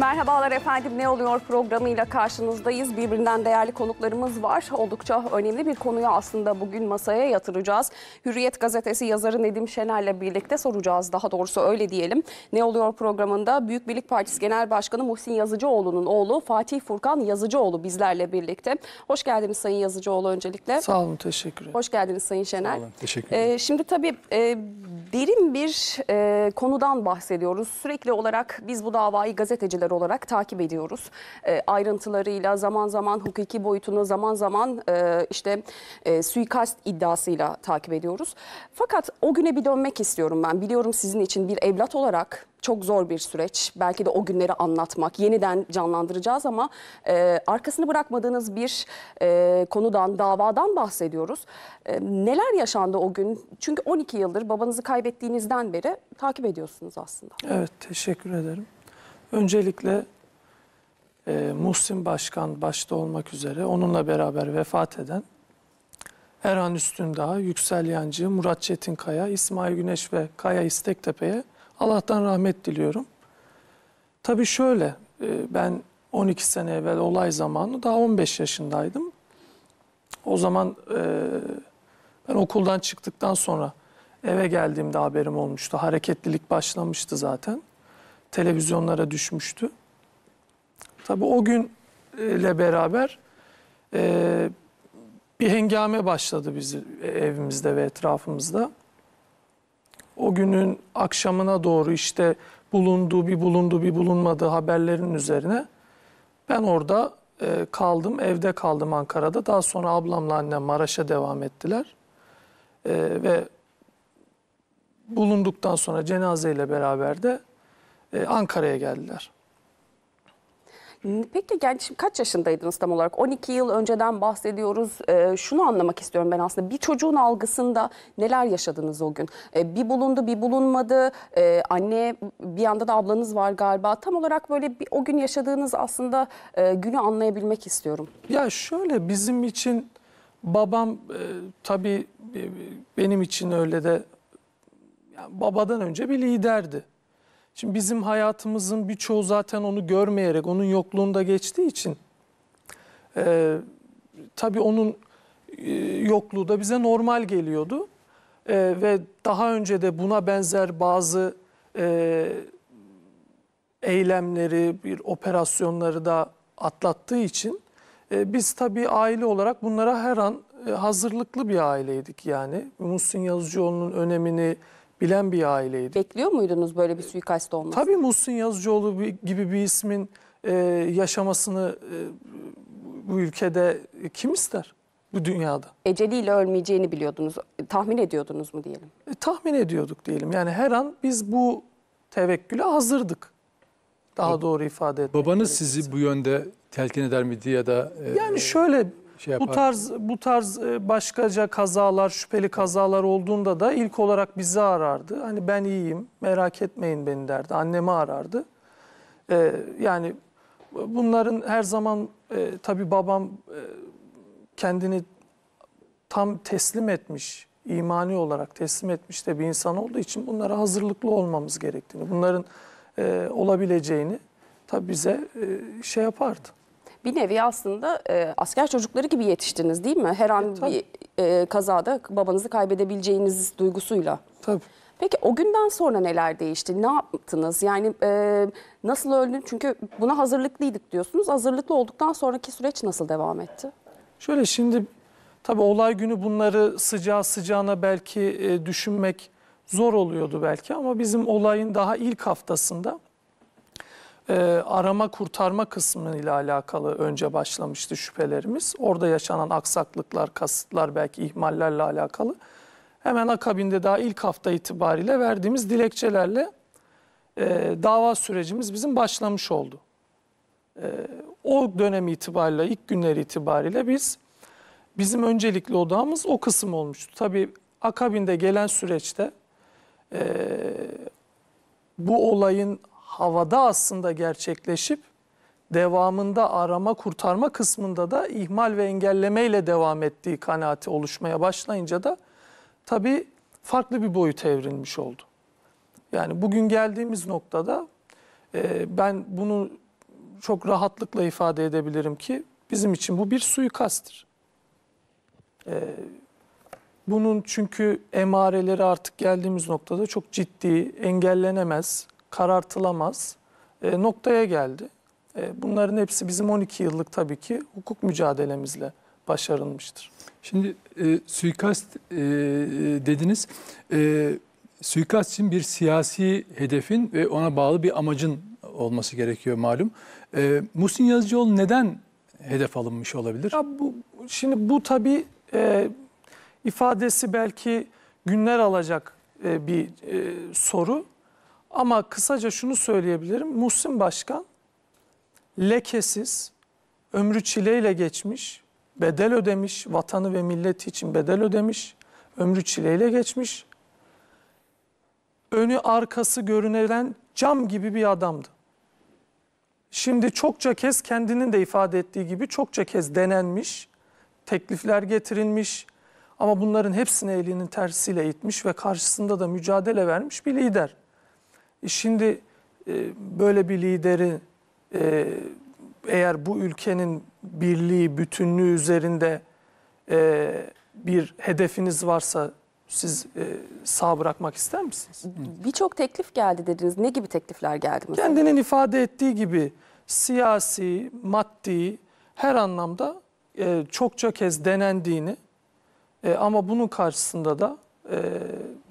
Merhabalar efendim Ne Oluyor programıyla karşınızdayız. Birbirinden değerli konuklarımız var. Oldukça önemli bir konuyu aslında bugün masaya yatıracağız. Hürriyet gazetesi yazarı Nedim Şener'le birlikte soracağız. Daha doğrusu öyle diyelim. Ne Oluyor programında Büyük Birlik Partisi Genel Başkanı Muhsin Yazıcıoğlu'nun oğlu Fatih Furkan Yazıcıoğlu bizlerle birlikte. Hoş geldiniz Sayın Yazıcıoğlu öncelikle. Sağ olun teşekkür ederim. Hoş geldiniz Sayın Şener. Sağ olun teşekkür ederim. Ee, şimdi tabii e, derin bir e, konudan bahsediyoruz. Sürekli olarak biz bu davayı gazeteciler gazeteciler olarak takip ediyoruz. E, ayrıntılarıyla zaman zaman hukuki boyutunu zaman zaman e, işte e, suikast iddiasıyla takip ediyoruz. Fakat o güne bir dönmek istiyorum ben. Biliyorum sizin için bir evlat olarak çok zor bir süreç. Belki de o günleri anlatmak, yeniden canlandıracağız ama e, arkasını bırakmadığınız bir e, konudan, davadan bahsediyoruz. E, neler yaşandı o gün? Çünkü 12 yıldır babanızı kaybettiğinizden beri takip ediyorsunuz aslında. Evet, teşekkür ederim. Öncelikle e, Muhsin Başkan başta olmak üzere onunla beraber vefat eden Erhan Üstündağ, Yüksel Yancı, Murat Çetinkaya, İsmail Güneş ve Kaya İstektepe'ye Allah'tan rahmet diliyorum. Tabii şöyle, e, ben 12 sene evvel olay zamanı daha 15 yaşındaydım. O zaman e, ben okuldan çıktıktan sonra eve geldiğimde haberim olmuştu. Hareketlilik başlamıştı zaten televizyonlara düşmüştü. Tabii o günle beraber e, bir hengame başladı bizi evimizde ve etrafımızda. O günün akşamına doğru işte bulunduğu bir bulunduğu bir bulunmadığı haberlerin üzerine ben orada e, kaldım, evde kaldım Ankara'da. Daha sonra ablamla annem Maraş'a devam ettiler. E, ve bulunduktan sonra cenazeyle beraber de e, Ankara'ya geldiler. Peki yani şimdi kaç yaşındaydınız tam olarak? 12 yıl önceden bahsediyoruz. E, şunu anlamak istiyorum ben aslında. Bir çocuğun algısında neler yaşadınız o gün? E, bir bulundu, bir bulunmadı. E, anne, bir yanda da ablanız var galiba. Tam olarak böyle bir, o gün yaşadığınız aslında e, günü anlayabilmek istiyorum. Ya şöyle bizim için babam e, tabii e, benim için öyle de yani babadan önce bir liderdi Şimdi bizim hayatımızın birçoğu zaten onu görmeyerek, onun yokluğunda geçtiği için e, tabii onun e, yokluğu da bize normal geliyordu. E, ve daha önce de buna benzer bazı e, eylemleri, bir operasyonları da atlattığı için e, biz tabii aile olarak bunlara her an e, hazırlıklı bir aileydik yani. Muhsin Yazıcıoğlu'nun önemini, bilen bir aileydi. Bekliyor muydunuz böyle bir suikast olması? Tabii Muhsin Yazıcıoğlu gibi bir ismin e, yaşamasını e, bu ülkede kim ister? Bu dünyada. Eceliyle ölmeyeceğini biliyordunuz. E, tahmin ediyordunuz mu diyelim? E, tahmin ediyorduk diyelim. Yani her an biz bu tevekküle hazırdık. Daha doğru ifade etmek Babanız gerekirse. sizi bu yönde telkin eder miydi ya da... E, yani şöyle şey yapar. Bu tarz bu tarz e, başkaca kazalar, şüpheli kazalar olduğunda da ilk olarak bizi arardı. Hani ben iyiyim, merak etmeyin beni derdi. Annemi arardı. Ee, yani bunların her zaman e, tabii babam e, kendini tam teslim etmiş, imani olarak teslim etmiş de bir insan olduğu için bunlara hazırlıklı olmamız gerektiğini, bunların e, olabileceğini tabii bize e, şey yapardı bir nevi aslında e, asker çocukları gibi yetiştiniz değil mi? Her an e, Tabii. bir e, kazada babanızı kaybedebileceğiniz duygusuyla. Tabii. Peki o günden sonra neler değişti? Ne yaptınız? Yani e, nasıl öldün? Çünkü buna hazırlıklıydık diyorsunuz. Hazırlıklı olduktan sonraki süreç nasıl devam etti? Şöyle şimdi tabii olay günü bunları sıcağı sıcağına belki e, düşünmek zor oluyordu belki ama bizim olayın daha ilk haftasında e, arama kurtarma kısmı ile alakalı önce başlamıştı şüphelerimiz. Orada yaşanan aksaklıklar, kasıtlar belki ihmallerle alakalı. Hemen akabinde daha ilk hafta itibariyle verdiğimiz dilekçelerle e, dava sürecimiz bizim başlamış oldu. E, o dönem itibariyle, ilk günler itibariyle biz bizim öncelikli odamız o kısım olmuştu. Tabii akabinde gelen süreçte e, bu olayın havada aslında gerçekleşip devamında arama kurtarma kısmında da ihmal ve engellemeyle devam ettiği kanaati oluşmaya başlayınca da tabii farklı bir boyut evrilmiş oldu. Yani bugün geldiğimiz noktada e, ben bunu çok rahatlıkla ifade edebilirim ki bizim için bu bir suikasttır. E, bunun çünkü emareleri artık geldiğimiz noktada çok ciddi, engellenemez, karartılamaz e, noktaya geldi. E, bunların hepsi bizim 12 yıllık tabii ki hukuk mücadelemizle başarılmıştır. Şimdi e, suikast e, dediniz. E, suikast için bir siyasi hedefin ve ona bağlı bir amacın olması gerekiyor malum. E, Muhsin Yazıcıoğlu neden hedef alınmış olabilir? Ya bu, şimdi bu tabii e, ifadesi belki günler alacak e, bir e, soru. Ama kısaca şunu söyleyebilirim. Muhsin Başkan lekesiz, ömrü çileyle geçmiş, bedel ödemiş, vatanı ve milleti için bedel ödemiş, ömrü çileyle geçmiş. Önü arkası görünen cam gibi bir adamdı. Şimdi çokça kez kendinin de ifade ettiği gibi çokça kez denenmiş, teklifler getirilmiş ama bunların hepsini elinin tersiyle itmiş ve karşısında da mücadele vermiş bir lider. E, şimdi e, böyle bir lideri e, eğer bu ülkenin birliği, bütünlüğü üzerinde bir hedefiniz varsa siz e, sağ bırakmak ister misiniz? Birçok teklif geldi dediniz. Ne gibi teklifler geldi? Mesela? Kendinin ifade ettiği gibi siyasi, maddi her anlamda e, çokça kez denendiğini ama bunun karşısında da e,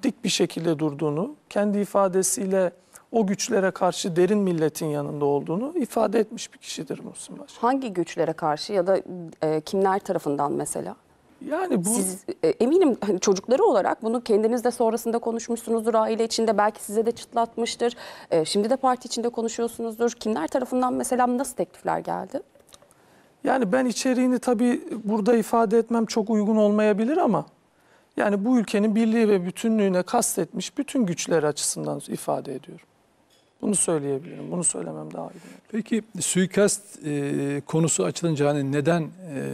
dik bir şekilde durduğunu, kendi ifadesiyle o güçlere karşı derin milletin yanında olduğunu ifade etmiş bir kişidir Muhsin Başkan. Hangi güçlere karşı ya da e, kimler tarafından mesela? Yani bu... Siz e, eminim hani çocukları olarak bunu kendiniz de sonrasında konuşmuşsunuzdur aile içinde belki size de çıtlatmıştır. E, şimdi de parti içinde konuşuyorsunuzdur. Kimler tarafından mesela nasıl teklifler geldi? Yani ben içeriğini tabii burada ifade etmem çok uygun olmayabilir ama yani bu ülkenin birliği ve bütünlüğüne kastetmiş bütün güçler açısından ifade ediyorum. Bunu söyleyebilirim. Bunu söylemem daha iyi. Peki suikast e, konusu açılınca hani neden e,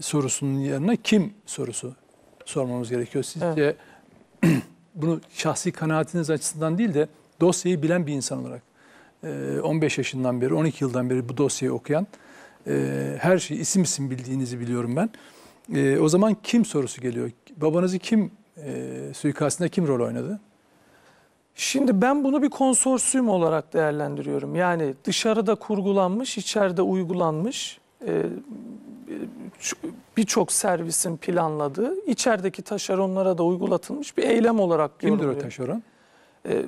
sorusunun yanına kim sorusu sormamız gerekiyor. Sizce evet. bunu şahsi kanaatiniz açısından değil de dosyayı bilen bir insan olarak e, 15 yaşından beri 12 yıldan beri bu dosyayı okuyan e, her şeyi isim isim bildiğinizi biliyorum ben. E, o zaman kim sorusu geliyor. Babanızı kim e, suikastinde kim rol oynadı? Şimdi ben bunu bir konsorsiyum olarak değerlendiriyorum. Yani dışarıda kurgulanmış, içeride uygulanmış e, e birçok servisin planladığı, içerideki taşeronlara da uygulatılmış bir eylem olarak Kimdir o taşeron? E,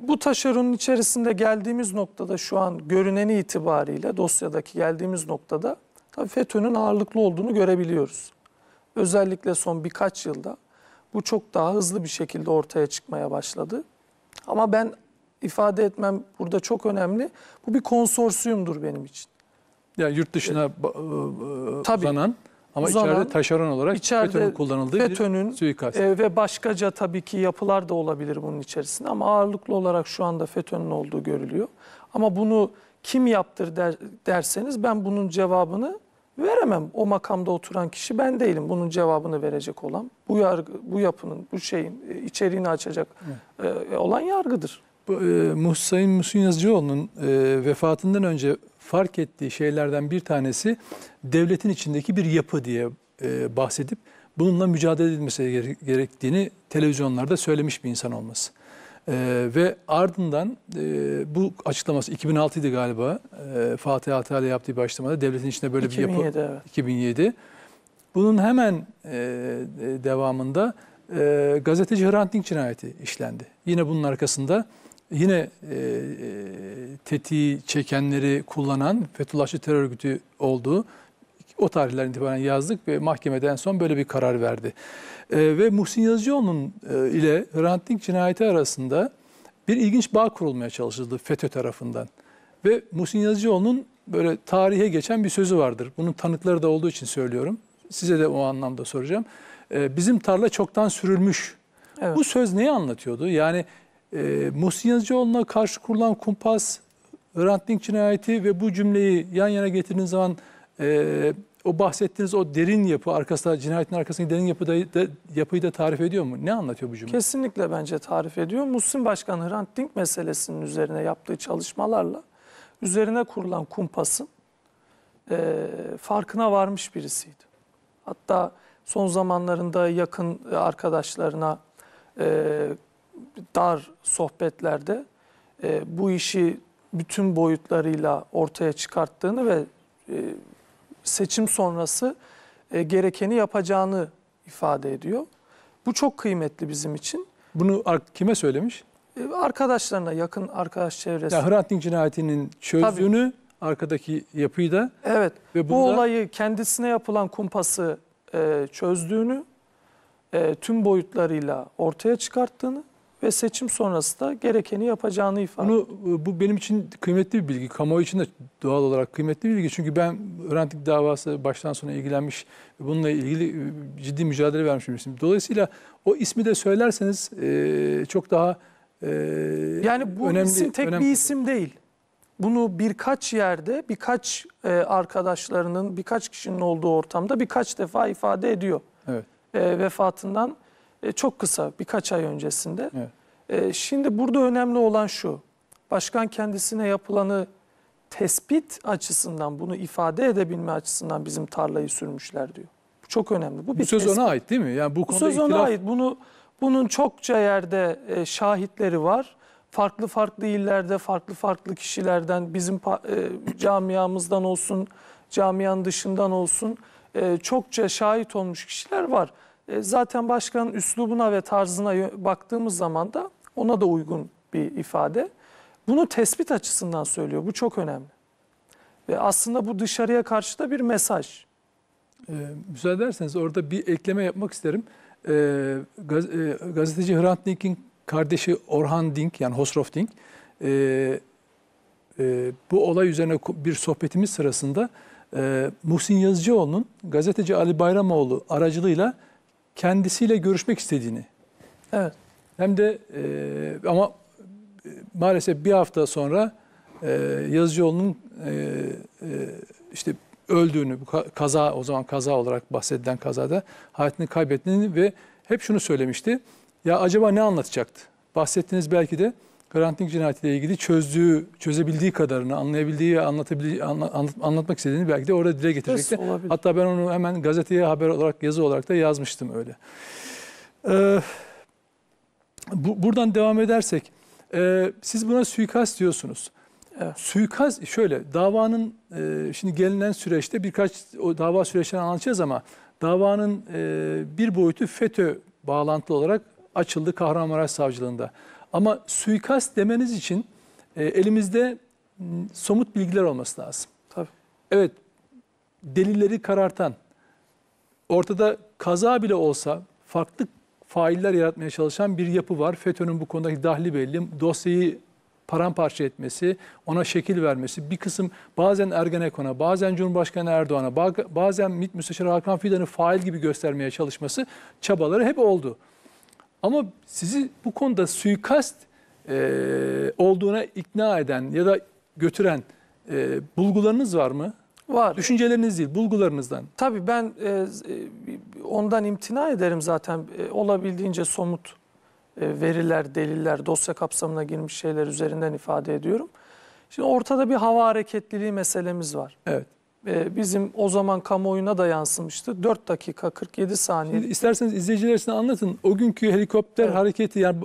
bu taşeronun içerisinde geldiğimiz noktada şu an görüneni itibariyle dosyadaki geldiğimiz noktada Tabii FETÖ'nün ağırlıklı olduğunu görebiliyoruz. Özellikle son birkaç yılda bu çok daha hızlı bir şekilde ortaya çıkmaya başladı. Ama ben ifade etmem burada çok önemli. Bu bir konsorsiyumdur benim için. Yani yurt dışına ee, tabii, uzanan ama uzanan, içeride taşeron olarak FETÖ'nün kullanıldığı FETÖ'nün, bir suikast. E, ve başkaca tabii ki yapılar da olabilir bunun içerisinde ama ağırlıklı olarak şu anda FETÖ'nün olduğu görülüyor. Ama bunu kim yaptır der, derseniz ben bunun cevabını Veremem o makamda oturan kişi ben değilim bunun cevabını verecek olan. Bu yargı, bu yapının, bu şeyin e, içeriğini açacak evet. e, olan yargıdır. Bu, e, Muhsin Muhsin Yazıcıoğlu'nun e, vefatından önce fark ettiği şeylerden bir tanesi devletin içindeki bir yapı diye e, bahsedip bununla mücadele edilmesi gerektiğini televizyonlarda söylemiş bir insan olması. Ee, ve ardından e, bu açıklaması 2006'ydı galiba. E, Fatih Altaylı yaptığı bir açıklamada devletin içinde böyle 2007, bir yapı evet. 2007. Bunun hemen e, e, devamında e, gazeteci Hrant Dink cinayeti işlendi. Yine bunun arkasında yine e, e tetiği çekenleri kullanan Fethullahçı terör örgütü olduğu o tarihler itibaren yazdık ve mahkemeden son böyle bir karar verdi. E, ve Muhsin Yazıcıoğlu'nun e, ile Hrant Dink cinayeti arasında bir ilginç bağ kurulmaya çalışıldı FETÖ tarafından. Ve Muhsin Yazıcıoğlu'nun böyle tarihe geçen bir sözü vardır. Bunun tanıkları da olduğu için söylüyorum. Size de o anlamda soracağım. E, bizim tarla çoktan sürülmüş. Evet. Bu söz neyi anlatıyordu? Yani e, Muhsin Yazıcıoğlu'na karşı kurulan kumpas, Hrant Dink cinayeti ve bu cümleyi yan yana getirdiğiniz zaman e, o bahsettiğiniz o derin yapı arkasında cinayetin arkasındaki derin yapı da, yapıyı da tarif ediyor mu? Ne anlatıyor bu cümle? Kesinlikle bence tarif ediyor. Muhsin Başkan Hrant Dink meselesinin üzerine yaptığı çalışmalarla üzerine kurulan kumpasın e, farkına varmış birisiydi. Hatta son zamanlarında yakın arkadaşlarına e, dar sohbetlerde e, bu işi bütün boyutlarıyla ortaya çıkarttığını ve e, seçim sonrası e, gerekeni yapacağını ifade ediyor. Bu çok kıymetli bizim için. Bunu kime söylemiş? E, arkadaşlarına, yakın arkadaş çevresi. Ya Hrant Dink cinayetinin çözdüğünü, Tabii. arkadaki yapıyı da. Evet, ve bu olayı kendisine yapılan kumpası e, çözdüğünü, e, tüm boyutlarıyla ortaya çıkarttığını ve seçim sonrası da gerekeni yapacağını ifade Bunu, e, bu benim için kıymetli bir bilgi. Kamuoyu için de doğal olarak kıymetli bir bilgi. Çünkü ben öğrendik davası baştan sona ilgilenmiş, bununla ilgili e, ciddi mücadele vermiş birisiyim. Dolayısıyla o ismi de söylerseniz e, çok daha e, Yani bu önemli, isim tek önemli. bir isim değil. Bunu birkaç yerde, birkaç arkadaşlarının, birkaç kişinin olduğu ortamda birkaç defa ifade ediyor. Evet. E, vefatından e, çok kısa birkaç ay öncesinde. Evet. E, şimdi burada önemli olan şu. Başkan kendisine yapılanı tespit açısından bunu ifade edebilme açısından bizim tarlayı sürmüşler diyor. Bu çok önemli. Bu, bir söz tespit. ona ait değil mi? Yani bu, bu söz ona ait. Bunu bunun çokça yerde e, şahitleri var. Farklı farklı illerde, farklı farklı kişilerden, bizim e, camiamızdan olsun, camianın dışından olsun e, çokça şahit olmuş kişiler var. E, zaten başkanın üslubuna ve tarzına baktığımız zaman da ona da uygun bir ifade. Bunu tespit açısından söylüyor. Bu çok önemli. Ve aslında bu dışarıya karşı da bir mesaj. Ee, müsaade ederseniz orada bir ekleme yapmak isterim. Ee, gaz e, gazeteci Hrant Dink'in kardeşi Orhan Dink yani Hosrof Dink e, e, bu olay üzerine bir sohbetimiz sırasında e, Muhsin Yazıcıoğlu'nun gazeteci Ali Bayramoğlu aracılığıyla kendisiyle görüşmek istediğini. Evet. Hem de e, ama e, maalesef bir hafta sonra e, Yazıcıoğlu'nun e, e, işte öldüğünü, bu kaza o zaman kaza olarak bahsedilen kazada hayatını kaybettiğini ve hep şunu söylemişti. Ya acaba ne anlatacaktı? Bahsettiniz belki de Granting cinayetiyle ilgili çözdüğü, çözebildiği kadarını, anlayabildiği ve anlatmak istediğini belki de orada dile getirecekti. Hatta ben onu hemen gazeteye haber olarak, yazı olarak da yazmıştım öyle. Ee, bu, buradan devam edersek, e, siz buna suikast diyorsunuz. Evet. Suikast şöyle, davanın e, şimdi gelinen süreçte birkaç o dava süreçlerini anlatacağız ama davanın e, bir boyutu FETÖ bağlantılı olarak açıldı Kahramanmaraş Savcılığında. Ama suikast demeniz için e, elimizde somut bilgiler olması lazım. Tabii. Evet, delilleri karartan, ortada kaza bile olsa farklı failler yaratmaya çalışan bir yapı var. FETÖ'nün bu konudaki dahli belli. Dosyayı paramparça etmesi, ona şekil vermesi, bir kısım bazen Ergenekon'a, bazen Cumhurbaşkanı Erdoğan'a, bazen MİT Müsteşarı Hakan Fidan'ı fail gibi göstermeye çalışması çabaları hep oldu. Ama sizi bu konuda suikast e, olduğuna ikna eden ya da götüren e, bulgularınız var mı? Var. Düşünceleriniz değil, bulgularınızdan. Tabii ben e, e, ondan imtina ederim zaten. E, olabildiğince somut e, veriler, deliller, dosya kapsamına girmiş şeyler üzerinden ifade ediyorum. Şimdi ortada bir hava hareketliliği meselemiz var. Evet. Ee, bizim o zaman kamuoyuna da yansımıştı. 4 dakika 47 saniye. Şimdi isterseniz izleyiciler için anlatın. O günkü helikopter evet. hareketi yani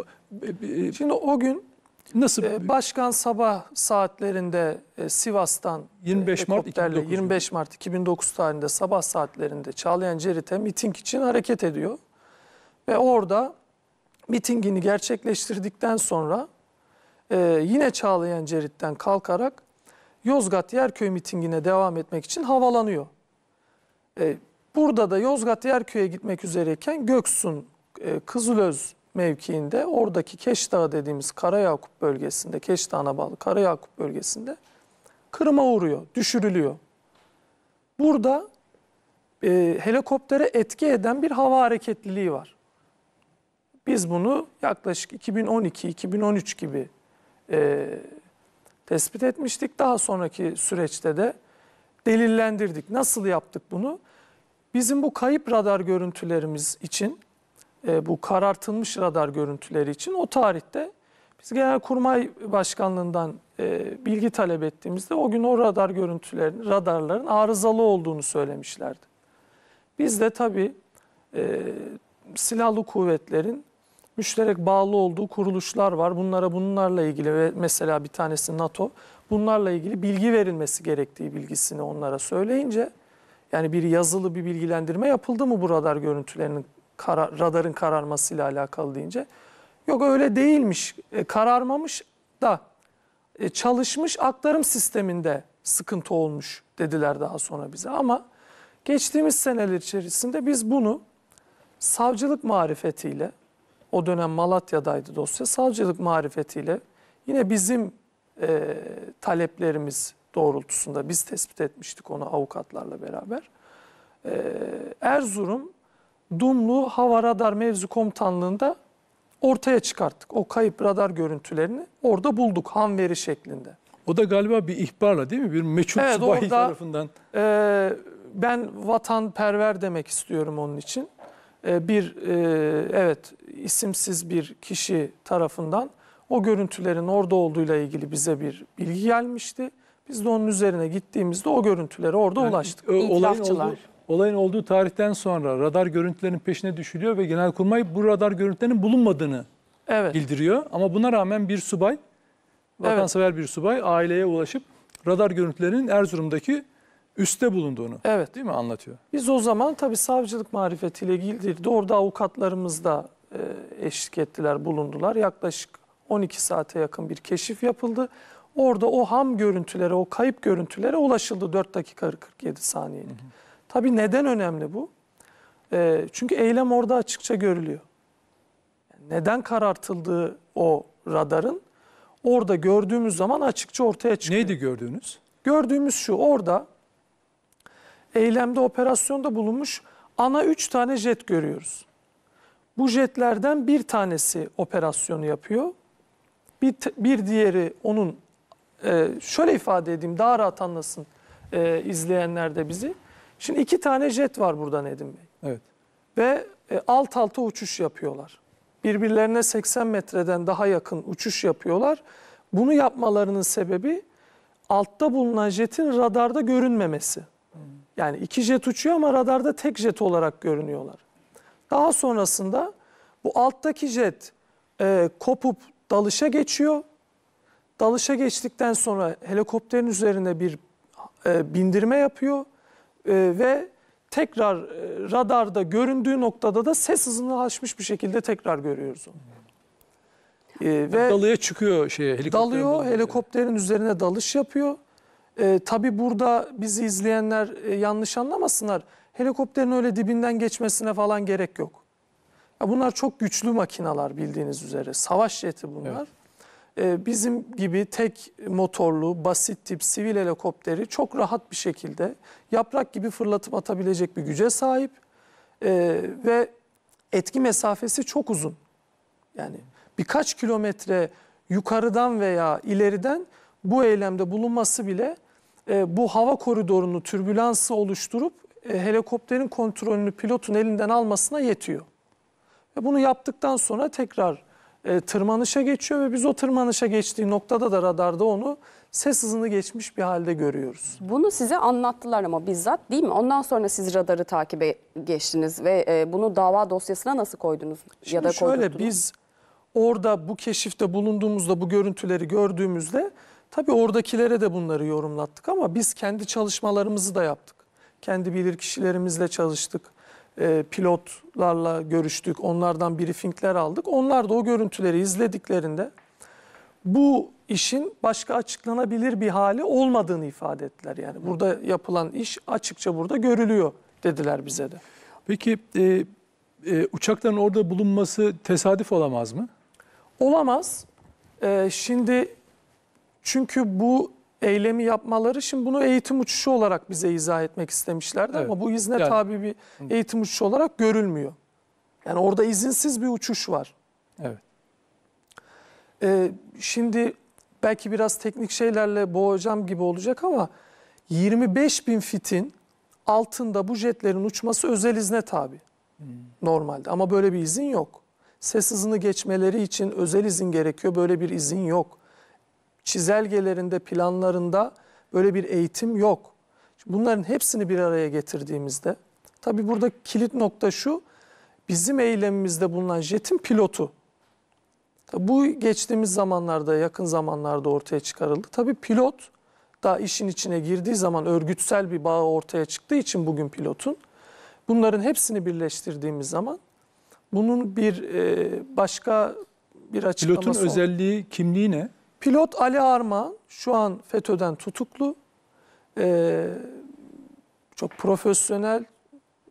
e, e, Şimdi o gün nasıl e, başkan sabah saatlerinde Sivas'tan 25 Mart 2009 25 Mart 2009 tarihinde sabah saatlerinde Çağlayan Cerit'e miting için hareket ediyor. Ve orada mitingini gerçekleştirdikten sonra yine Çağlayan Cerit'ten kalkarak Yozgat Yerköy mitingine devam etmek için havalanıyor. E, burada da Yozgat Yerköy'e gitmek üzereyken Göksun e, Kızılöz mevkiinde oradaki Keşdağ dediğimiz Karayakup bölgesinde, Keşdağ'a bağlı Karayakup bölgesinde kırıma uğruyor, düşürülüyor. Burada e, helikoptere etki eden bir hava hareketliliği var. Biz bunu yaklaşık 2012-2013 gibi e, tespit etmiştik. Daha sonraki süreçte de delillendirdik. Nasıl yaptık bunu? Bizim bu kayıp radar görüntülerimiz için, e, bu karartılmış radar görüntüleri için o tarihte biz Genelkurmay Başkanlığından e, bilgi talep ettiğimizde o gün o radar görüntülerin, radarların arızalı olduğunu söylemişlerdi. Biz de tabii e, silahlı kuvvetlerin müşterek bağlı olduğu kuruluşlar var. Bunlara bunlarla ilgili ve mesela bir tanesi NATO bunlarla ilgili bilgi verilmesi gerektiği bilgisini onlara söyleyince yani bir yazılı bir bilgilendirme yapıldı mı bu radar görüntülerinin karar, radarın kararmasıyla alakalı deyince yok öyle değilmiş e, kararmamış da e, çalışmış aktarım sisteminde sıkıntı olmuş dediler daha sonra bize ama geçtiğimiz seneler içerisinde biz bunu savcılık marifetiyle o dönem Malatya'daydı dosya. Savcılık marifetiyle yine bizim e, taleplerimiz doğrultusunda biz tespit etmiştik onu avukatlarla beraber. E, Erzurum Dumlu Hava Radar Mevzu Komutanlığı'nda ortaya çıkarttık. O kayıp radar görüntülerini orada bulduk ham veri şeklinde. O da galiba bir ihbarla değil mi? Bir meçhul evet, subahi orada, tarafından. E, ben vatanperver demek istiyorum onun için. Ee, bir e, evet isimsiz bir kişi tarafından o görüntülerin orada olduğuyla ilgili bize bir bilgi gelmişti. Biz de onun üzerine gittiğimizde o görüntülere orada yani, ulaştık. O, olayın, olduğu, olayın olduğu tarihten sonra radar görüntülerinin peşine düşülüyor ve Genelkurmay bu radar görüntülerinin bulunmadığını evet. bildiriyor. Ama buna rağmen bir subay, vatansever evet. bir subay aileye ulaşıp radar görüntülerinin Erzurum'daki üste bulunduğunu evet. değil mi anlatıyor? Biz o zaman tabii savcılık marifetiyle ilgili doğruda avukatlarımız da e, eşlik ettiler, bulundular. Yaklaşık 12 saate yakın bir keşif yapıldı. Orada o ham görüntülere, o kayıp görüntülere ulaşıldı 4 dakika 47 saniyelik. Hı hı. Tabii neden önemli bu? E, çünkü eylem orada açıkça görülüyor. Neden karartıldığı o radarın orada gördüğümüz zaman açıkça ortaya çıkıyor. Neydi gördüğünüz? Gördüğümüz şu orada eylemde operasyonda bulunmuş ana 3 tane jet görüyoruz. Bu jetlerden bir tanesi operasyonu yapıyor. Bir, bir diğeri onun e, şöyle ifade edeyim daha rahat anlasın e, izleyenler de bizi. Şimdi iki tane jet var burada Nedim Bey. Evet. Ve e, alt alta uçuş yapıyorlar. Birbirlerine 80 metreden daha yakın uçuş yapıyorlar. Bunu yapmalarının sebebi altta bulunan jetin radarda görünmemesi. Yani iki jet uçuyor ama radarda tek jet olarak görünüyorlar. Daha sonrasında bu alttaki jet e, kopup dalışa geçiyor. Dalışa geçtikten sonra helikopterin üzerine bir e, bindirme yapıyor e, ve tekrar e, radarda göründüğü noktada da ses hızını aşmış bir şekilde tekrar görüyoruz onu. E, ve Dalıya çıkıyor şey helikopterin. Dalıyor, helikopterin üzerine dalış yapıyor e, tabii burada bizi izleyenler e, yanlış anlamasınlar. Helikopterin öyle dibinden geçmesine falan gerek yok. Ya bunlar çok güçlü makinalar bildiğiniz üzere. Savaş jeti bunlar. Evet. E, bizim gibi tek motorlu, basit tip sivil helikopteri çok rahat bir şekilde yaprak gibi fırlatıp atabilecek bir güce sahip. E, ve etki mesafesi çok uzun. Yani birkaç kilometre yukarıdan veya ileriden bu eylemde bulunması bile e, bu hava koridorunu, türbülansı oluşturup e, helikopterin kontrolünü pilotun elinden almasına yetiyor. Ve bunu yaptıktan sonra tekrar e, tırmanışa geçiyor ve biz o tırmanışa geçtiği noktada da radarda onu ses hızını geçmiş bir halde görüyoruz. Bunu size anlattılar ama bizzat değil mi? Ondan sonra siz radarı takibe geçtiniz ve bunu dava dosyasına nasıl koydunuz Şimdi ya da şöyle biz orada bu keşifte bulunduğumuzda bu görüntüleri gördüğümüzde Tabii oradakilere de bunları yorumlattık ama biz kendi çalışmalarımızı da yaptık. Kendi bilir kişilerimizle çalıştık. E, pilotlarla görüştük. Onlardan briefingler aldık. Onlar da o görüntüleri izlediklerinde bu işin başka açıklanabilir bir hali olmadığını ifade ettiler. Yani burada yapılan iş açıkça burada görülüyor dediler bize de. Peki e, e, uçakların orada bulunması tesadüf olamaz mı? Olamaz. E, şimdi çünkü bu eylemi yapmaları şimdi bunu eğitim uçuşu olarak bize izah etmek istemişlerdi evet. ama bu izne yani, tabi bir eğitim uçuşu olarak görülmüyor. Yani orada izinsiz bir uçuş var. Evet. Ee, şimdi belki biraz teknik şeylerle boğacağım gibi olacak ama 25 bin fitin altında bu jetlerin uçması özel izne tabi. Hmm. Normalde ama böyle bir izin yok. Ses hızını geçmeleri için özel izin gerekiyor. Böyle bir izin yok çizelgelerinde, planlarında böyle bir eğitim yok. bunların hepsini bir araya getirdiğimizde, tabii burada kilit nokta şu, bizim eylemimizde bulunan jetin pilotu. Tabii bu geçtiğimiz zamanlarda, yakın zamanlarda ortaya çıkarıldı. Tabii pilot da işin içine girdiği zaman örgütsel bir bağ ortaya çıktığı için bugün pilotun, bunların hepsini birleştirdiğimiz zaman bunun bir e, başka bir açıklaması Pilotun özelliği, kimliği ne? Pilot Ali Armağan şu an FETÖ'den tutuklu. Ee, çok profesyonel,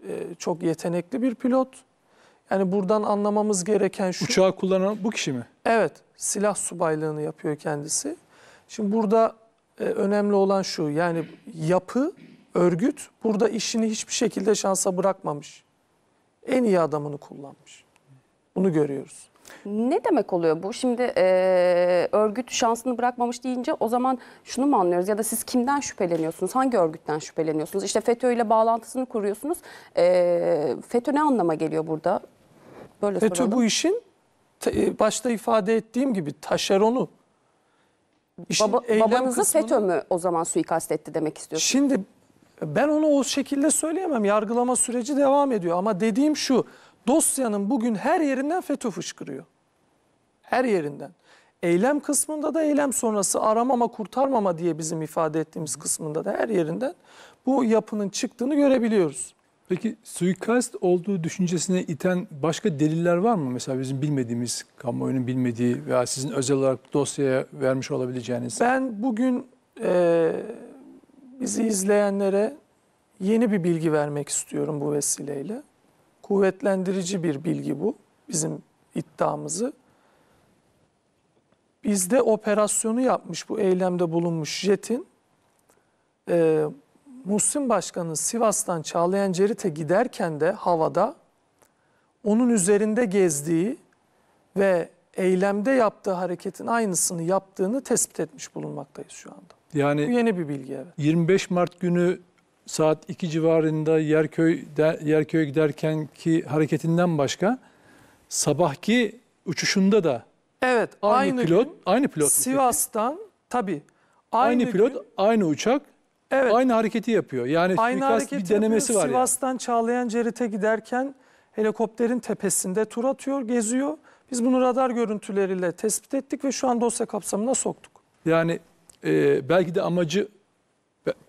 e, çok yetenekli bir pilot. Yani buradan anlamamız gereken şu... Uçağı kullanan bu kişi mi? Evet, silah subaylığını yapıyor kendisi. Şimdi burada e, önemli olan şu, yani yapı, örgüt burada işini hiçbir şekilde şansa bırakmamış. En iyi adamını kullanmış. Bunu görüyoruz. Ne demek oluyor bu? Şimdi e, örgüt şansını bırakmamış deyince o zaman şunu mu anlıyoruz? Ya da siz kimden şüpheleniyorsunuz? Hangi örgütten şüpheleniyorsunuz? İşte FETÖ ile bağlantısını kuruyorsunuz. E, FETÖ ne anlama geliyor burada? Böyle FETÖ soralım. bu işin e, başta ifade ettiğim gibi taşeronu. İşin Baba, babanızı kısmını... FETÖ mü o zaman suikast etti demek istiyorsunuz? Şimdi ben onu o şekilde söyleyemem. Yargılama süreci devam ediyor ama dediğim şu dosyanın bugün her yerinden FETÖ fışkırıyor. Her yerinden. Eylem kısmında da eylem sonrası aramama kurtarmama diye bizim ifade ettiğimiz kısmında da her yerinden bu yapının çıktığını görebiliyoruz. Peki suikast olduğu düşüncesine iten başka deliller var mı? Mesela bizim bilmediğimiz, kamuoyunun bilmediği veya sizin özel olarak dosyaya vermiş olabileceğiniz. Ben bugün e, bizi izleyenlere yeni bir bilgi vermek istiyorum bu vesileyle kuvvetlendirici bir bilgi bu bizim iddiamızı. Bizde operasyonu yapmış bu eylemde bulunmuş jetin e, Muhsin Başkan'ın Sivas'tan Çağlayan Cerit'e giderken de havada onun üzerinde gezdiği ve eylemde yaptığı hareketin aynısını yaptığını tespit etmiş bulunmaktayız şu anda. Yani bu yeni bir bilgi evet. 25 Mart günü saat 2 civarında Yerköy'de, Yerköy'e giderken ki hareketinden başka sabahki uçuşunda da evet aynı, aynı pilot gün, aynı pilot Sivas'tan tabi aynı, aynı pilot gün, aynı uçak evet, aynı hareketi yapıyor. Yani aynı hareketi bir denemesi yapıyor. var. Sivas'tan yani. Çağlayan Cerit'e giderken helikopterin tepesinde tur atıyor, geziyor. Biz bunu radar görüntüleriyle tespit ettik ve şu an dosya kapsamına soktuk. Yani e, belki de amacı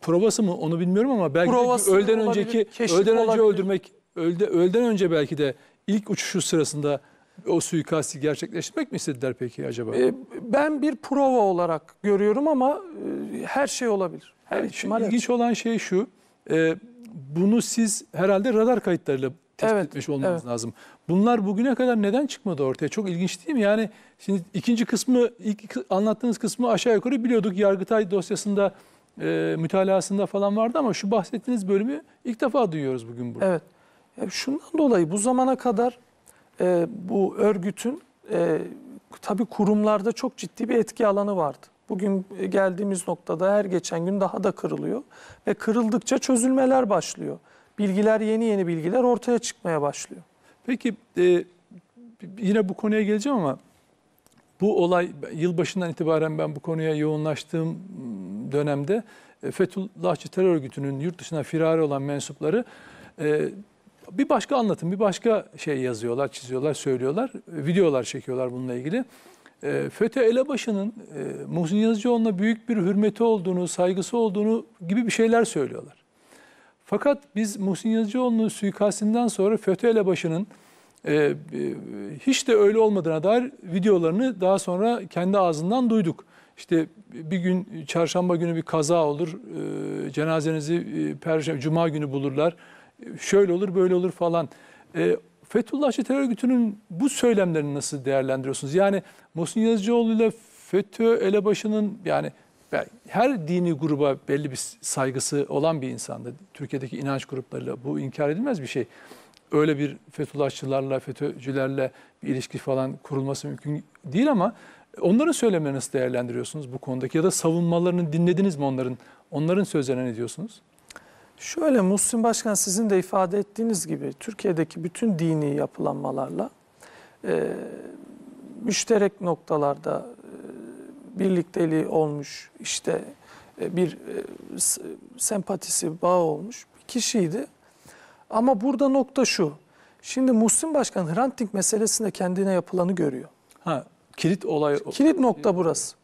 Provası mı onu bilmiyorum ama belki Provası öğleden önceki ölden önce olabilir. öldürmek öğlede, öğleden önce belki de ilk uçuşu sırasında o suikasti gerçekleştirmek mi istediler peki acaba? Ee, ben bir prova olarak görüyorum ama e, her şey olabilir. Her yani ilginç olan şey şu. E, bunu siz herhalde radar kayıtlarıyla tespit evet, etmiş olmanız evet. lazım. Bunlar bugüne kadar neden çıkmadı ortaya? Çok ilginç değil mi? Yani şimdi ikinci kısmı, ilk anlattığınız kısmı aşağı yukarı biliyorduk. Yargıtay dosyasında e, mütalasında falan vardı ama şu bahsettiğiniz bölümü ilk defa duyuyoruz bugün burada. Evet. Ya şundan dolayı bu zamana kadar e, bu örgütün e, tabii kurumlarda çok ciddi bir etki alanı vardı. Bugün e, geldiğimiz noktada her geçen gün daha da kırılıyor ve kırıldıkça çözülmeler başlıyor. Bilgiler yeni yeni bilgiler ortaya çıkmaya başlıyor. Peki e, yine bu konuya geleceğim ama bu olay yılbaşından itibaren ben bu konuya yoğunlaştığım dönemde e, Fethullahçı terör örgütünün yurt dışına firari olan mensupları e, bir başka anlatım, bir başka şey yazıyorlar, çiziyorlar, söylüyorlar, e, videolar çekiyorlar bununla ilgili. FETÖ elebaşının Muhsin Yazıcıoğlu'na büyük bir hürmeti olduğunu, saygısı olduğunu gibi bir şeyler söylüyorlar. Fakat biz Muhsin Yazıcıoğlu'nun suikastinden sonra FETÖ elebaşının hiç de öyle olmadığına dair videolarını daha sonra kendi ağzından duyduk. İşte bir gün çarşamba günü bir kaza olur. E, cenazenizi e, perşembe cuma günü bulurlar. E, şöyle olur, böyle olur falan. E, Fethullahçı terör örgütünün bu söylemlerini nasıl değerlendiriyorsunuz? Yani Muhsin Yazıcıoğlu ile FETÖ elebaşının yani her dini gruba belli bir saygısı olan bir insandı. Türkiye'deki inanç gruplarıyla bu inkar edilmez bir şey. Öyle bir Fethullahçılarla, FETÖ'cülerle bir ilişki falan kurulması mümkün değil ama Onların söylemlerini nasıl değerlendiriyorsunuz bu konudaki ya da savunmalarını dinlediniz mi onların? Onların sözlerine ne diyorsunuz? Şöyle Muhsin Başkan sizin de ifade ettiğiniz gibi Türkiye'deki bütün dini yapılanmalarla e, müşterek noktalarda e, birlikteliği olmuş işte e, bir e, sempatisi bağ olmuş bir kişiydi. Ama burada nokta şu. Şimdi Muhsin Başkan Hrant Dink meselesinde kendine yapılanı görüyor. Ha, Kilit olay. Kilit nokta burası.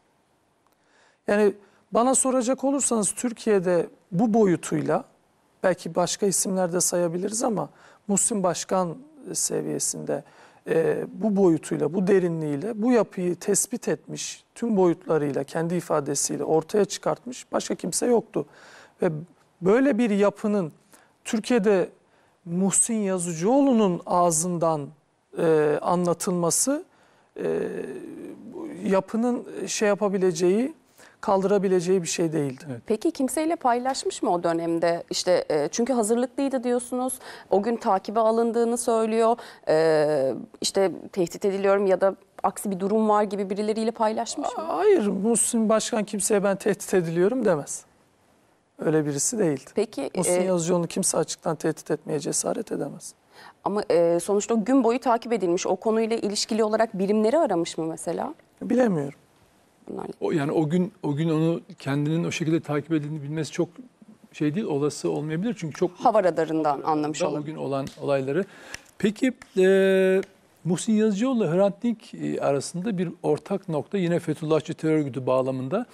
Yani bana soracak olursanız Türkiye'de bu boyutuyla belki başka isimlerde sayabiliriz ama Muhsin Başkan seviyesinde e, bu boyutuyla, bu derinliğiyle bu yapıyı tespit etmiş, tüm boyutlarıyla, kendi ifadesiyle ortaya çıkartmış başka kimse yoktu. Ve böyle bir yapının Türkiye'de Muhsin Yazıcıoğlu'nun ağzından e, anlatılması e, yapının şey yapabileceği, kaldırabileceği bir şey değildi. Evet. Peki kimseyle paylaşmış mı o dönemde? İşte e, çünkü hazırlıklıydı diyorsunuz. O gün takibe alındığını söylüyor. E, işte tehdit ediliyorum ya da aksi bir durum var gibi birileriyle paylaşmış mı? Hayır, Muhsin Başkan kimseye ben tehdit ediliyorum demez. Öyle birisi değildi. Peki Muhsin e... Yazıcıoğlu'nu kimse açıktan tehdit etmeye cesaret edemez. Ama e, sonuçta gün boyu takip edilmiş. O konuyla ilişkili olarak birimleri aramış mı mesela? Bilemiyorum. Bunlar... O, yani o gün o gün onu kendinin o şekilde takip edildiğini bilmesi çok şey değil olası olmayabilir. Çünkü çok hava radarından anlamış olabilir. O gün olan olayları. Peki e, Muhsin Yazıcıoğlu Hrant Dink e, arasında bir ortak nokta yine Fethullahçı terör örgütü bağlamında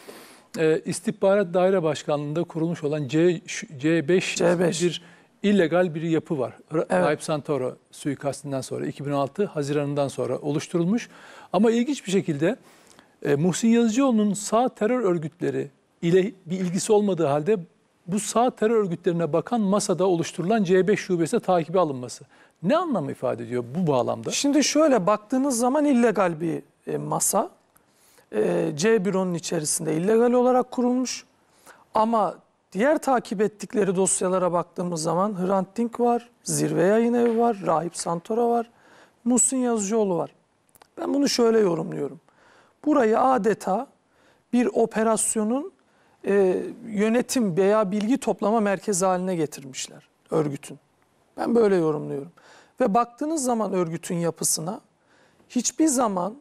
e, istihbarat daire başkanlığında kurulmuş olan C, C5, C5. bir illegal bir yapı var. Evet. Raip Santoro suikastinden sonra 2006 Haziran'ından sonra oluşturulmuş. Ama ilginç bir şekilde e, Muhsin Yazıcıoğlu'nun sağ terör örgütleri ile bir ilgisi olmadığı halde bu sağ terör örgütlerine bakan masada oluşturulan C5 şubesine takibi alınması. Ne anlam ifade ediyor bu bağlamda? Şimdi şöyle baktığınız zaman illegal bir e, masa. E, C büronun içerisinde illegal olarak kurulmuş. Ama Diğer takip ettikleri dosyalara baktığımız zaman Hrant Dink var, Zirve Yayın Evi var, Rahip Santora var, Musin Yazıcıoğlu var. Ben bunu şöyle yorumluyorum. Burayı adeta bir operasyonun e, yönetim veya bilgi toplama merkezi haline getirmişler örgütün. Ben böyle yorumluyorum. Ve baktığınız zaman örgütün yapısına hiçbir zaman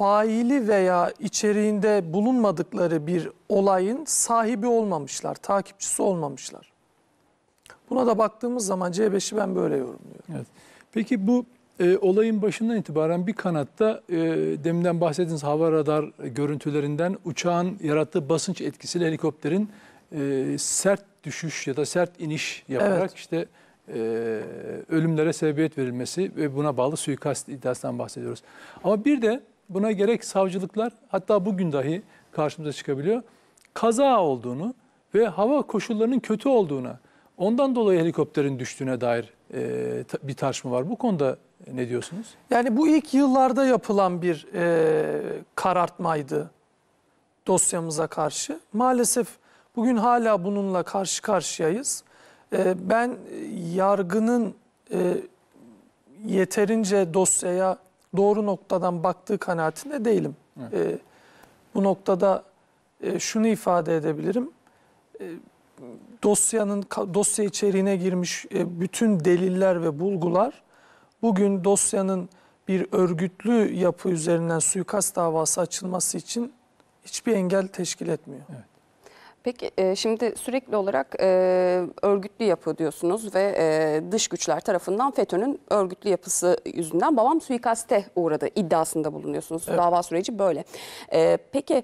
faili veya içeriğinde bulunmadıkları bir olayın sahibi olmamışlar, takipçisi olmamışlar. Buna da baktığımız zaman C5'i ben böyle yorumluyorum. Evet. Peki bu e, olayın başından itibaren bir kanatta e, deminden bahsettiğiniz hava radar görüntülerinden uçağın yarattığı basınç etkisiyle helikopterin e, sert düşüş ya da sert iniş yaparak evet. işte e, ölümlere sebebiyet verilmesi ve buna bağlı suikast iddiasından bahsediyoruz. Ama bir de buna gerek savcılıklar hatta bugün dahi karşımıza çıkabiliyor. Kaza olduğunu ve hava koşullarının kötü olduğuna, ondan dolayı helikopterin düştüğüne dair e, bir tartışma var. Bu konuda ne diyorsunuz? Yani bu ilk yıllarda yapılan bir e, karartmaydı dosyamıza karşı. Maalesef bugün hala bununla karşı karşıyayız. E, ben yargının e, yeterince dosyaya doğru noktadan baktığı kanaatinde değilim. Evet. E, bu noktada e, şunu ifade edebilirim. E, dosyanın dosya içeriğine girmiş e, bütün deliller ve bulgular bugün dosyanın bir örgütlü yapı üzerinden suikast davası açılması için hiçbir engel teşkil etmiyor. Evet. Peki e, şimdi sürekli olarak e, örgütlü yapı diyorsunuz ve e, dış güçler tarafından FETÖ'nün örgütlü yapısı yüzünden babam suikaste uğradı iddiasında bulunuyorsunuz. Evet. Dava süreci böyle. peki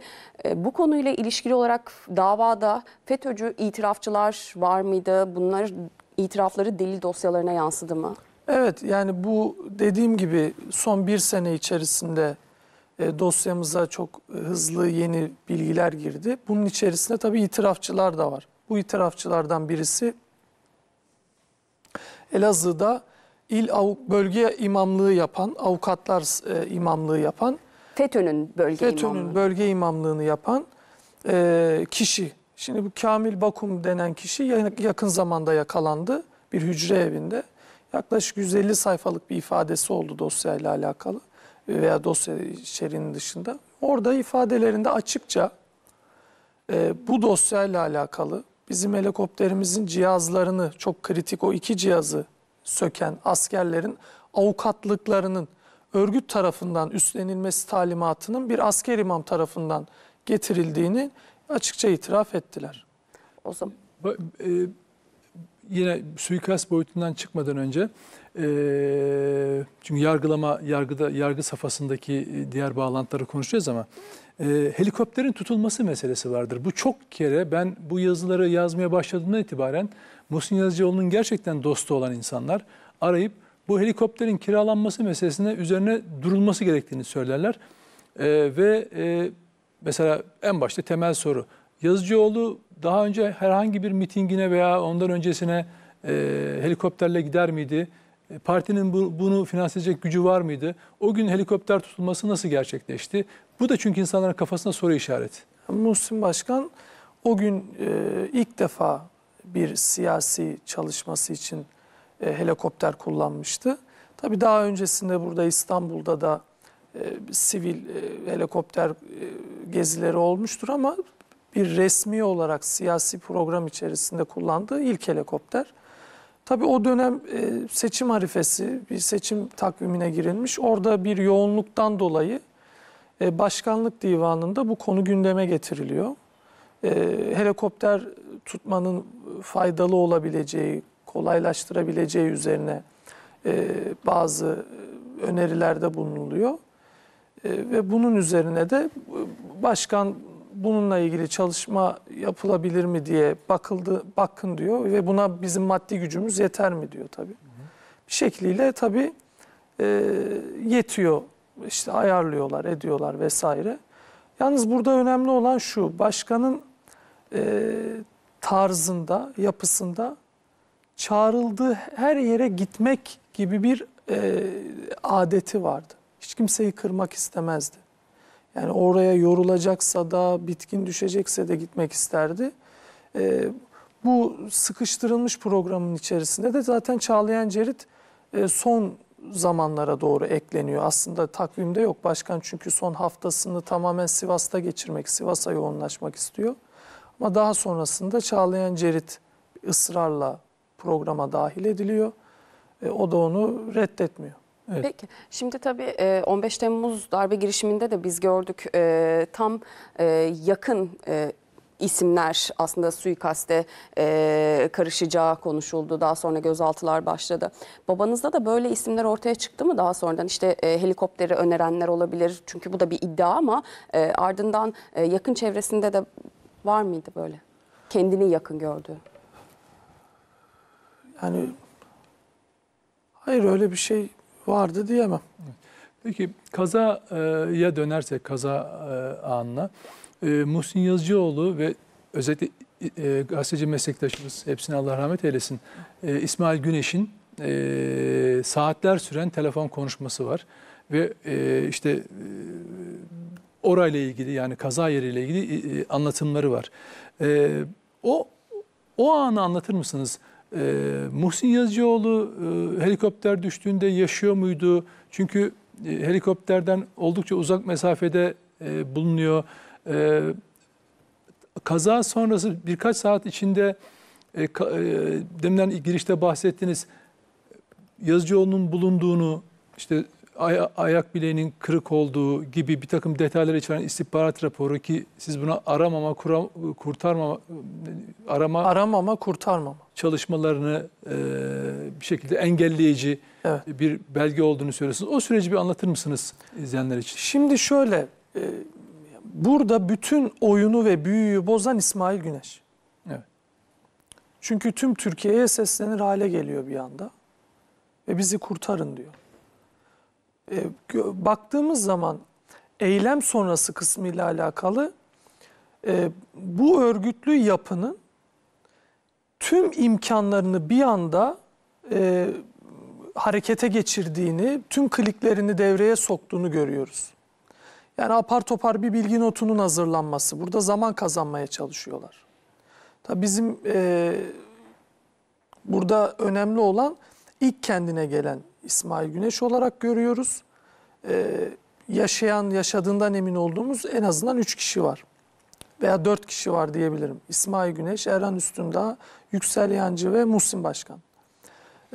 bu konuyla ilişkili olarak davada FETÖ'cü itirafçılar var mıydı? Bunlar itirafları delil dosyalarına yansıdı mı? Evet yani bu dediğim gibi son bir sene içerisinde e, dosyamıza çok hızlı yeni bilgiler girdi. Bunun içerisinde tabii itirafçılar da var. Bu itirafçılardan birisi Elazığ'da il bölge imamlığı yapan, avukatlar e, imamlığı yapan, FETÖ'nün bölge FETÖ'nün imamlığı. bölge imamlığını yapan e, kişi. Şimdi bu Kamil Bakum denen kişi yakın zamanda yakalandı bir hücre evinde. Yaklaşık 150 sayfalık bir ifadesi oldu dosyayla alakalı veya dosya içeriğinin dışında orada ifadelerinde açıkça e, bu dosyayla alakalı bizim helikopterimizin cihazlarını çok kritik o iki cihazı söken askerlerin avukatlıklarının örgüt tarafından üstlenilmesi talimatının bir asker imam tarafından getirildiğini açıkça itiraf ettiler. O zaman... Ba e, yine suikast boyutundan çıkmadan önce çünkü yargılama, yargıda, yargı safhasındaki e, diğer bağlantıları konuşacağız ama e, helikopterin tutulması meselesi vardır. Bu çok kere ben bu yazıları yazmaya başladığımdan itibaren Muhsin Yazıcıoğlu'nun gerçekten dostu olan insanlar arayıp bu helikopterin kiralanması meselesine üzerine durulması gerektiğini söylerler. E, ve e, mesela en başta temel soru. Yazıcıoğlu daha önce herhangi bir mitingine veya ondan öncesine e, helikopterle gider miydi? E, partinin bu, bunu finanse edecek gücü var mıydı? O gün helikopter tutulması nasıl gerçekleşti? Bu da çünkü insanların kafasına soru işareti. Muhsin Başkan o gün e, ilk defa bir siyasi çalışması için e, helikopter kullanmıştı. Tabii daha öncesinde burada İstanbul'da da e, sivil e, helikopter e, gezileri olmuştur ama bir resmi olarak siyasi program içerisinde kullandığı ilk helikopter. Tabii o dönem e, seçim harifesi, bir seçim takvimine girilmiş. Orada bir yoğunluktan dolayı e, başkanlık divanında bu konu gündeme getiriliyor. E, helikopter tutmanın faydalı olabileceği, kolaylaştırabileceği üzerine e, bazı e, önerilerde bulunuluyor. E, ve bunun üzerine de e, başkan bununla ilgili çalışma yapılabilir mi diye bakıldı, bakın diyor ve buna bizim maddi gücümüz yeter mi diyor tabii. Bir şekliyle tabii e, yetiyor, işte ayarlıyorlar, ediyorlar vesaire. Yalnız burada önemli olan şu, başkanın e, tarzında, yapısında çağrıldığı her yere gitmek gibi bir e, adeti vardı. Hiç kimseyi kırmak istemezdi. Yani oraya yorulacaksa da bitkin düşecekse de gitmek isterdi. E, bu sıkıştırılmış programın içerisinde de zaten Çağlayan Cerit e, son zamanlara doğru ekleniyor. Aslında takvimde yok başkan çünkü son haftasını tamamen Sivas'ta geçirmek, Sivas'a yoğunlaşmak istiyor. Ama daha sonrasında Çağlayan Cerit ısrarla programa dahil ediliyor. E, o da onu reddetmiyor. Evet. Peki şimdi tabii 15 e, Temmuz darbe girişiminde de biz gördük e, tam e, yakın isimler aslında suikaste karışacağı konuşuldu. Daha sonra gözaltılar başladı. Babanızda da böyle isimler ortaya çıktı mı daha sonradan? işte helikopteri önerenler olabilir. Çünkü bu da bir iddia ama ardından yakın çevresinde de var mıydı böyle? Kendini yakın gördü Yani hayır öyle bir şey vardı diyemem. Peki kazaya dönersek kaza e, anına. E, Muhsin Yazıcıoğlu ve özellikle e, gazeteci meslektaşımız hepsine Allah rahmet eylesin. E, İsmail Güneş'in saatler süren telefon konuşması var ve işte orayla ilgili yani kaza yeriyle ilgili anlatımları var. o o anı anlatır mısınız? E, Muhsin Yazıcıoğlu e, helikopter düştüğünde yaşıyor muydu? Çünkü e, helikopterden oldukça uzak mesafede e, bulunuyor. E, kaza sonrası birkaç saat içinde e, ka, e, deminden girişte bahsettiniz. Yazıcıoğlu'nun bulunduğunu, işte aya, ayak bileğinin kırık olduğu gibi bir takım detayları içeren istihbarat raporu ki siz buna aramama, kura, kurtarmama, e, arama... Aramama, kurtarmama çalışmalarını e, bir şekilde engelleyici evet. bir belge olduğunu söylüyorsunuz. O süreci bir anlatır mısınız izleyenler için? Şimdi şöyle, e, burada bütün oyunu ve büyüyü bozan İsmail Güneş. Çünkü tüm Türkiye'ye seslenir hale geliyor bir anda ve bizi kurtarın diyor. E, baktığımız zaman eylem sonrası kısmı ile alakalı e, bu örgütlü yapının tüm imkanlarını bir anda e, harekete geçirdiğini, tüm kliklerini devreye soktuğunu görüyoruz. Yani apar topar bir bilgi notunun hazırlanması. Burada zaman kazanmaya çalışıyorlar. Tabii bizim e, burada önemli olan ilk kendine gelen İsmail Güneş olarak görüyoruz. E, yaşayan, yaşadığından emin olduğumuz en azından üç kişi var veya dört kişi var diyebilirim. İsmail Güneş, Erhan Üstündağ, Yüksel Yancı ve Muhsin Başkan.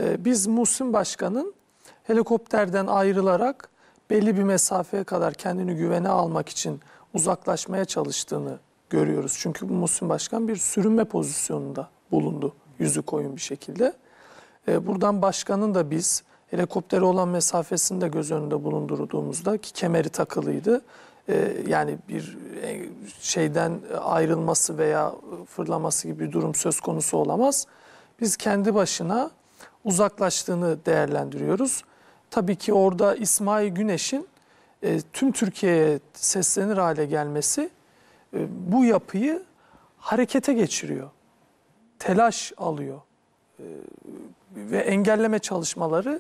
Ee, biz Muhsin Başkan'ın helikopterden ayrılarak belli bir mesafeye kadar kendini güvene almak için uzaklaşmaya çalıştığını görüyoruz. Çünkü Muhsin Başkan bir sürünme pozisyonunda bulundu yüzü koyun bir şekilde. Ee, buradan başkanın da biz helikoptere olan mesafesini de göz önünde bulundurduğumuzda ki kemeri takılıydı ee, yani bir e, şeyden ayrılması veya fırlaması gibi bir durum söz konusu olamaz. Biz kendi başına uzaklaştığını değerlendiriyoruz. Tabii ki orada İsmail Güneş'in e, tüm Türkiye'ye seslenir hale gelmesi e, bu yapıyı harekete geçiriyor. Telaş alıyor ve engelleme çalışmaları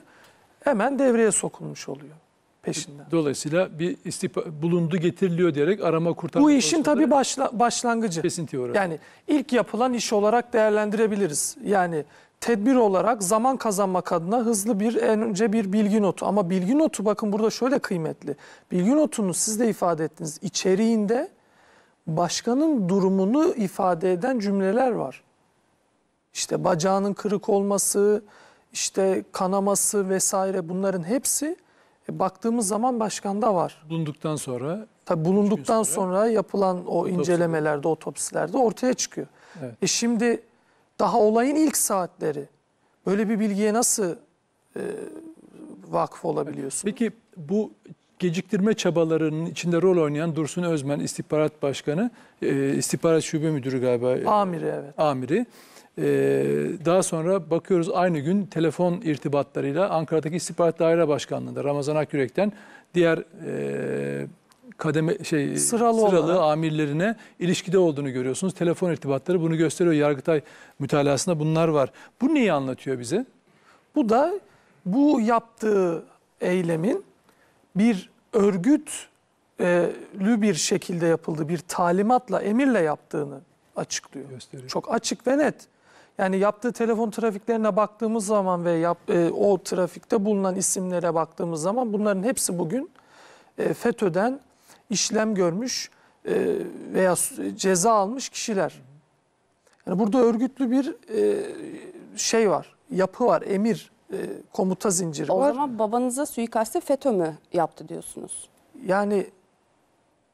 hemen devreye sokulmuş oluyor peşinden. Dolayısıyla bir istifa, bulundu getiriliyor diyerek arama kurtarma. Bu işin tabii başla, başlangıcı. Kesinti olarak. Yani ilk yapılan iş olarak değerlendirebiliriz. Yani tedbir olarak zaman kazanmak adına hızlı bir en önce bir bilgi notu. Ama bilgi notu bakın burada şöyle kıymetli. Bilgi notunu siz de ifade ettiniz. İçeriğinde başkanın durumunu ifade eden cümleler var. İşte bacağının kırık olması, işte kanaması vesaire bunların hepsi e, baktığımız zaman başkanda var. Bulunduktan sonra Tabii bulunduktan sonra, sonra yapılan o otopside. incelemelerde, otopsilerde ortaya çıkıyor. Evet. E şimdi daha olayın ilk saatleri böyle bir bilgiye nasıl e, vakıf olabiliyorsun? Peki bu geciktirme çabalarının içinde rol oynayan Dursun Özmen istihbarat başkanı, e, istihbarat şube müdürü galiba. Amiri evet. Amiri. E, daha sonra bakıyoruz aynı gün telefon irtibatlarıyla Ankara'daki istihbarat daire başkanlığında Ramazan Akyürek'ten diğer e, kademe şey sıralı, sıralı amirlerine ilişkide olduğunu görüyorsunuz. Telefon irtibatları bunu gösteriyor. Yargıtay mütalasında bunlar var. Bu neyi anlatıyor bize? Bu da bu yaptığı eylemin bir örgütlü e, bir şekilde yapıldı, bir talimatla, emirle yaptığını açıklıyor. Gösteriyor. Çok açık ve net. Yani yaptığı telefon trafiklerine baktığımız zaman ve yap, e, o trafikte bulunan isimlere baktığımız zaman bunların hepsi bugün e, FETÖ'den işlem görmüş e, veya ceza almış kişiler. Yani burada örgütlü bir e, şey var, yapı var, emir e, komuta zinciri o var. O zaman babanıza suikasti FETÖ mü yaptı diyorsunuz? Yani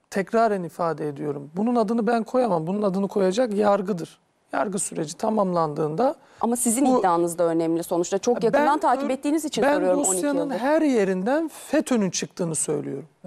tekraren ifade ediyorum. Bunun adını ben koyamam. Bunun adını koyacak yargıdır. Yargı süreci tamamlandığında... Ama sizin bu, iddianız da önemli sonuçta. Çok yakından ben, takip ettiğiniz için ben soruyorum 12 Ben dosyanın her yerinden FETÖ'nün çıktığını söylüyorum.